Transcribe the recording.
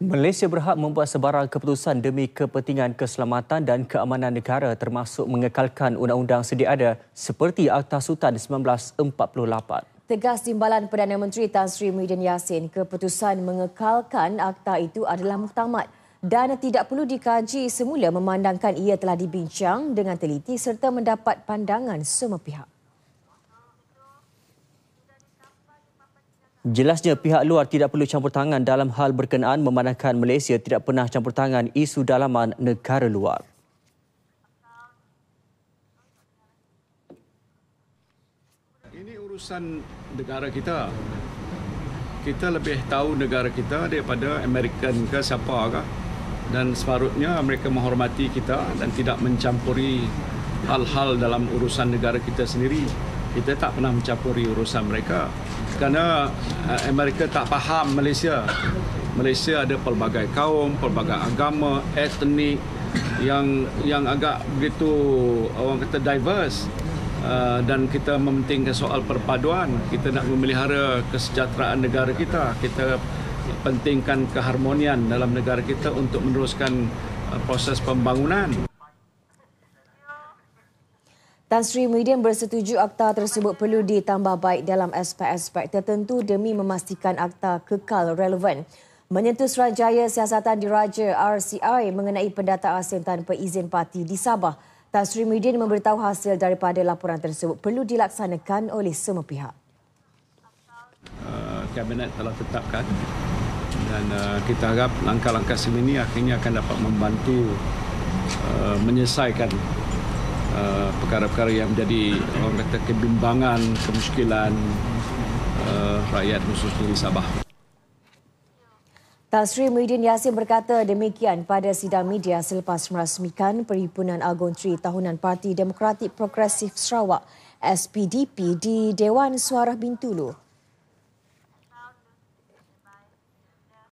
Malaysia berhak membuat sebarang keputusan demi kepentingan keselamatan dan keamanan negara termasuk mengekalkan undang-undang sedia ada seperti Akta Sultan 1948. Tegas timbalan Perdana Menteri Tan Sri Muhyiddin Yassin, keputusan mengekalkan akta itu adalah muhtamad dan tidak perlu dikaji semula memandangkan ia telah dibincang dengan teliti serta mendapat pandangan semua pihak. Jelasnya pihak luar tidak perlu campur tangan dalam hal berkenaan memandangkan Malaysia tidak pernah campur tangan isu dalaman negara luar. Ini urusan negara kita. Kita lebih tahu negara kita daripada American ke siapa ke. Dan separuhnya mereka menghormati kita dan tidak mencampuri hal-hal dalam urusan negara kita sendiri. Kita tak pernah mencampuri urusan mereka kerana eh, Amerika tak faham Malaysia. Malaysia ada pelbagai kaum, pelbagai agama, etnik yang yang agak begitu orang kata diverse uh, dan kita mementingkan soal perpaduan kita nak memelihara kesejahteraan negara kita kita pentingkan keharmonian dalam negara kita untuk meneruskan uh, proses pembangunan Tan Sri Muhyiddin bersetuju akta tersebut perlu ditambah baik dalam aspek-aspek tertentu demi memastikan akta kekal relevan. Menyentuh Suranjaya Siasatan Diraja RCI mengenai pendata asing tanpa izin parti di Sabah, Tan Sri Muhyiddin memberitahu hasil daripada laporan tersebut perlu dilaksanakan oleh semua pihak. Uh, Kabinet telah tetapkan dan uh, kita harap langkah-langkah semini akhirnya akan dapat membantu uh, menyelesaikan Uh, perkara-perkara yang menjadi orang kata kebimbangan, kemusykilan uh, rakyat khususnya di Sabah. Tasri Muhyiddin Yassin berkata demikian pada sidang media selepas merasmikan Perhimpunan Agong Tri Tahunan Parti Demokratik Progresif Sarawak SPDP di Dewan Suara Bintulu.